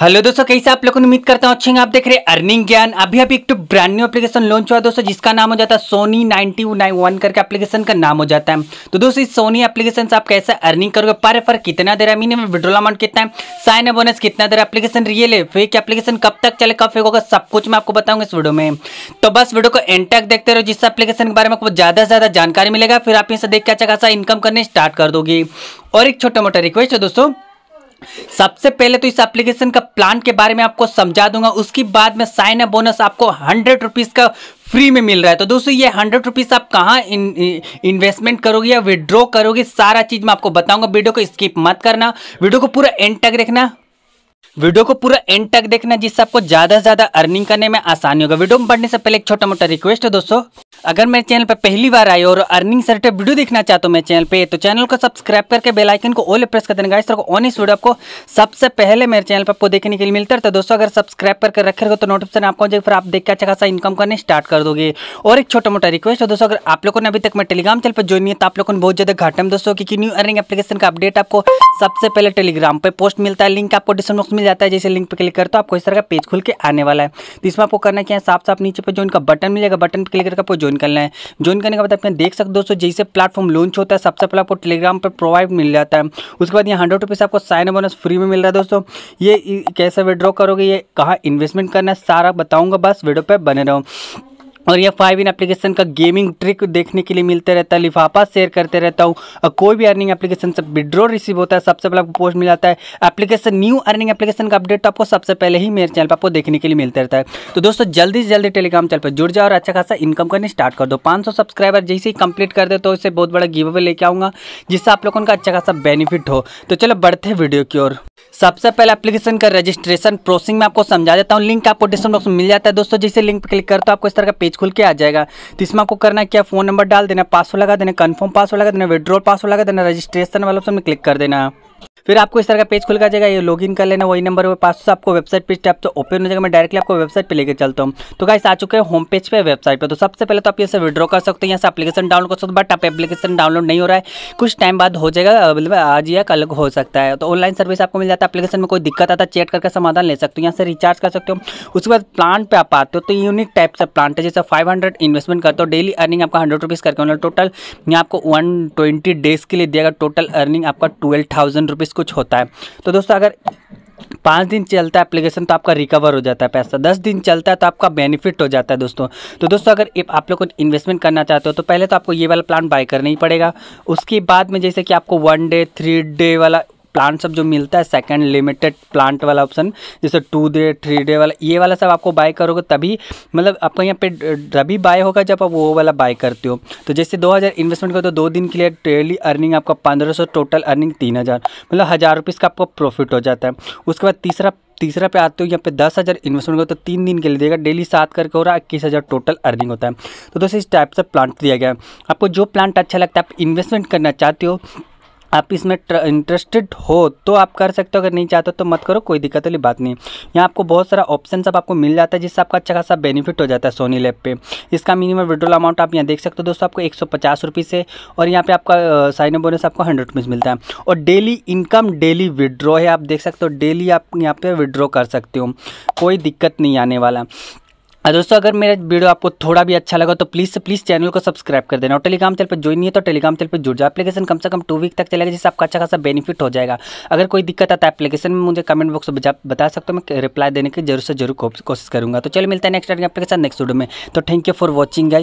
hello दोस्तों कैसे आप लोगों को उम्मीद करता हूँ अच्छे आप देख रहे हैं अर्निंग ज्ञान अभी अभी एक तो ब्रांड न्यू एप्लीकेशन लॉन्च हुआ दोस्तों जिसका नाम हो जाता है सोनी नाइनटी वन करके एप्लीकेशन का नाम हो जाता है तो दोस्तों इस सोनी एप्लीकेशन से आप कैसे अर्निंग करोगे पर फर कितना देर है मिनिमम विड्रोल अमाउंट कितना है साइन ए बोनस कितना देर एप्लीकेशन रियल है फेक एप्लीकेशन कब तक चले कब फेक होगा सब कुछ मैं आपको बताऊंगा इस वीडियो में तो बस वीडियो को एंड तक देखते रहो जिससे एप्लीकेशन के बारे में आपको ज़्यादा से ज़्यादा जानकारी मिलेगा फिर आप इसे देख के अच्छा खासा इनकम करने स्टार्ट कर दोगे और एक छोटा मोटा रिक्वेस्ट है दोस्तों सबसे पहले तो इस एप्लीकेशन का प्लान के बारे में आपको समझा दूंगा उसके बाद में साइन अप बोनस आपको हंड्रेड रुपीज़ का फ्री में मिल रहा है तो दोस्तों ये हंड्रेड रुपीज़ आप कहाँ इन्वेस्टमेंट करोगे या विड्रॉ करोगे सारा चीज़ मैं आपको बताऊंगा वीडियो को स्किप मत करना वीडियो को पूरा एंड तक देखना वीडियो को पूरा एंड तक देखना जिससे आपको ज़्यादा से ज़्यादा अर्निंग करने में आसानी होगा वीडियो में बढ़ने से पहले एक छोटा मोटा रिक्वेस्ट है दोस्तों अगर मेरे चैनल पर पहली बार आए और अर्निंग से वीडियो देखना चाहते हो मेरे चैनल पे तो चैनल को सब्सक्राइब करके बेल आइकन को ओले प्रेस कर देना इस तरह को ऑन इस वीडियो आपको सबसे पहले मेरे चैनल पर आपको देखने के लिए मिलता है तो दोस्तों अगर सब्सक्राइब करके रखेगा तो नोटिफिकेशन आपको जाएगा फिर आप देख के अच्छा खासा इनकम करने स्टार्ट कर दोगे और एक छोटा मोटा रिक्वेस्ट है दोस्तों अगर आप लोगों ने अभी तक मैं टेलीग्राम चैनल पर ज्वाइन नहीं तो आप लोगों को बहुत ज्यादा घाटा है दोस्तों क्योंकि न्यू अर्निंग एप्लीकेशन का अपडेट आपको सबसे पहले टेलीग्राम पर पोस्ट मिलता है लिंक आपको डिस्क्रिप्शन बॉक्स मिल जाता है जैसे लिंक पर क्लिक करते हो आपको इस तरह का पेज खुल के आने वाला है तो इसमें आपको करना क्या है साफ साफ नीचे पर जो इनका बटन मिलेगा बटन पर क्लिक करके आपको ज्वाइन करना है ज्वाइन करने के बाद अपने देख सकते दोस्तों जैसे प्लेटफॉर्म लॉन्च होता है सबसे पहले आपको टेलीग्राम पर प्रोवाइड मिल जाता है उसके बाद ये हंड्रेड रुपीज़ आपको साइन बोनस फ्री में मिल रहा है दोस्तों ये कैसे विड्रॉ करोगे ये कहाँ इन्वेस्टमेंट करना है सारा बताऊँगा बस वीडियो पर बने रहो और यह फाइव इन एप्लीकेशन का गेमिंग ट्रिक देखने के लिए मिलते रहता है लिफाफा शेयर करते रहता हूँ और कोई भी अर्निंग एप्लीकेशन से विड्रॉ रिसीव होता है सबसे पहले आपको पोस्ट मिल जाता है एप्लीकेशन न्यू अर्निंग एप्लीकेशन का अपडेट तो आपको सबसे पहले ही मेरे चैनल पर आपको देखने के लिए मिलता रहता है तो दोस्तों जल्दी से जल्दी टेलीग्राम चैनल पर जुड़ जाओ और अच्छा खासा इनकम करनी स्टार्ट कर दो पाँच सब्सक्राइबर जैसे ही कंप्लीट कर दे तो इससे बहुत बड़ा गिवे लेके आऊँगा जिससे आप लोगों का अच्छा खासा बेनिफिट हो तो चलो बढ़ते वीडियो की ओर सबसे पहले एप्लीकेशन का रजिस्ट्रेशन प्रोसेसिंग में आपको समझा देता हूँ लिंक आपको डिस्क्रिप्शन बॉक्स में मिल जाता है दोस्तों जैसे लिंक पर क्लिक करते हो आपको इस तरह का पेज पेज खुल के आ जाएगा तो इसमें आपको करना क्या फ़ोन नंबर डाल देना पासवर्ड लगा देना कन्फर्म पासवर्ड लगा देना विड्रॉल पासवर्ड लगा देना रजिस्ट्रेशन वाले ऑप्शन में क्लिक कर देना फिर आपको इस तरह का पेज खुल का जाएगा ये लॉगिन कर लेना वही नंबर पर पास से आपको वेबसाइट पेज टैप तो ओपन हो जाएगा मैं डायरेक्टली आपको वेबसाइट पे लेकर चलता हूँ तो गाइस आ चुके हैं होम पेज पे वेबसाइट पे तो सबसे पहले तो आप यहाँ से विड्रॉ कर सकते हैं यहाँ से एप्लीकेशन डाउनलोड कर सकते हो बट आप एप्लीकेशन डाउनलोड नहीं हो रहा है कुछ टाइम बाद हो जाएगा मतलब आज या कल हो सकता है तो ऑनलाइन सर्विस आपको मिल जाता है एप्लीकेशन में कोई दिक्कत आता है चेक करके समाधान ले सकते हो यहाँ से रिचार्ज कर सकते हो उसके बाद प्लान पर आप आते हो तो यूनिक टाइप से प्लान है जैसे फाइव इन्वेस्टमेंट करते हो डेली अर्निंग आपका हंड्रेड रुपीज़ करके टोटल मतलब यहाँ आपको वन डेज के लिए दिया टोटल अर्निंग आपका ट्वेल्व थाउजेंड रुपीज़ कुछ कुछ होता है तो दोस्तों अगर पाँच दिन चलता है एप्लीकेशन तो आपका रिकवर हो जाता है पैसा दस दिन चलता है तो आपका बेनिफिट हो जाता है दोस्तों तो दोस्तों अगर आप लोग को इन्वेस्टमेंट करना चाहते हो तो पहले तो आपको ये वाला प्लान बाय करना ही पड़ेगा उसके बाद में जैसे कि आपको वन डे थ्री डे वाला प्लांट सब जो मिलता है सेकंड लिमिटेड प्लांट वाला ऑप्शन जैसे टू डे थ्री डे वाला ये वाला सब आपको बाय करोगे तभी मतलब आपका यहाँ पे तभी बाय होगा जब आप वो वाला बाय करते हो तो जैसे दो हज़ार इन्वेस्टमेंट करो तो दो दिन के लिए डेली अर्निंग आपका पंद्रह सौ टोटल अर्निंग तीन हज़ार मतलब हज़ार रुपीज़ का आपको प्रॉफिट हो जाता है उसके बाद तीसरा तीसरा पे आते हो यहाँ पे दस हज़ार इन्वेस्टमेंट करो तो तीन दिन के लिए देगा डेली सात करके हो रहा है इक्कीस हज़ार टोटल अर्निंग होता है तो दोस्तों इस टाइप से प्लांट दिया गया है आपको जो प्लांट अच्छा लगता है आप इन्वेस्टमेंट करना चाहते हो आप इसमें इंटरेस्टेड हो तो आप कर सकते हो अगर नहीं चाहते हो तो मत करो कोई दिक्कत वाली बात नहीं यहाँ आपको बहुत सारा ऑप्शन सब आपको मिल जाता है जिससे आपका अच्छा खासा बेनिफिट हो जाता है सोनी लैब पे इसका मिनिमम विड्रोल अमाउंट आप यहाँ देख सकते हो दोस्तों आपको एक सौ से और यहाँ पे आपका साइन बोनस आपको हंड्रेड रुपीज़ मिलता है और डेली इनकम डेली विड्रॉ है आप देख सकते हो डेली आप यहाँ पर विड्रॉ कर सकते हो कोई दिक्कत नहीं आने वाला दोस्तों अगर मेरा वीडियो आपको थोड़ा भी अच्छा लगा तो प्लीज़ से प्लीज़ चैनल को सब्सक्राइब कर देना और टेलीग्राम चैनल पर ज्वाइन नहीं है तो टेलीग्राम चैनल पर जुड़ जाओ एप्लीकेशन कम से कम टू वीक तक चलेगा जिससे आपका अच्छा खासा बेनिफिट हो जाएगा अगर कोई दिक्कत आता है एप्लीकेशन में मुझे कमेंट बॉक्स में बता सकते हो मैं रिप्लाई देने की जरूर से जरूर कोशिश करूँगा तो चलिए मिलता है नेक्स्ट एप्लीकेशन नेक्स्ट वीडियो में तो thank you for watching guys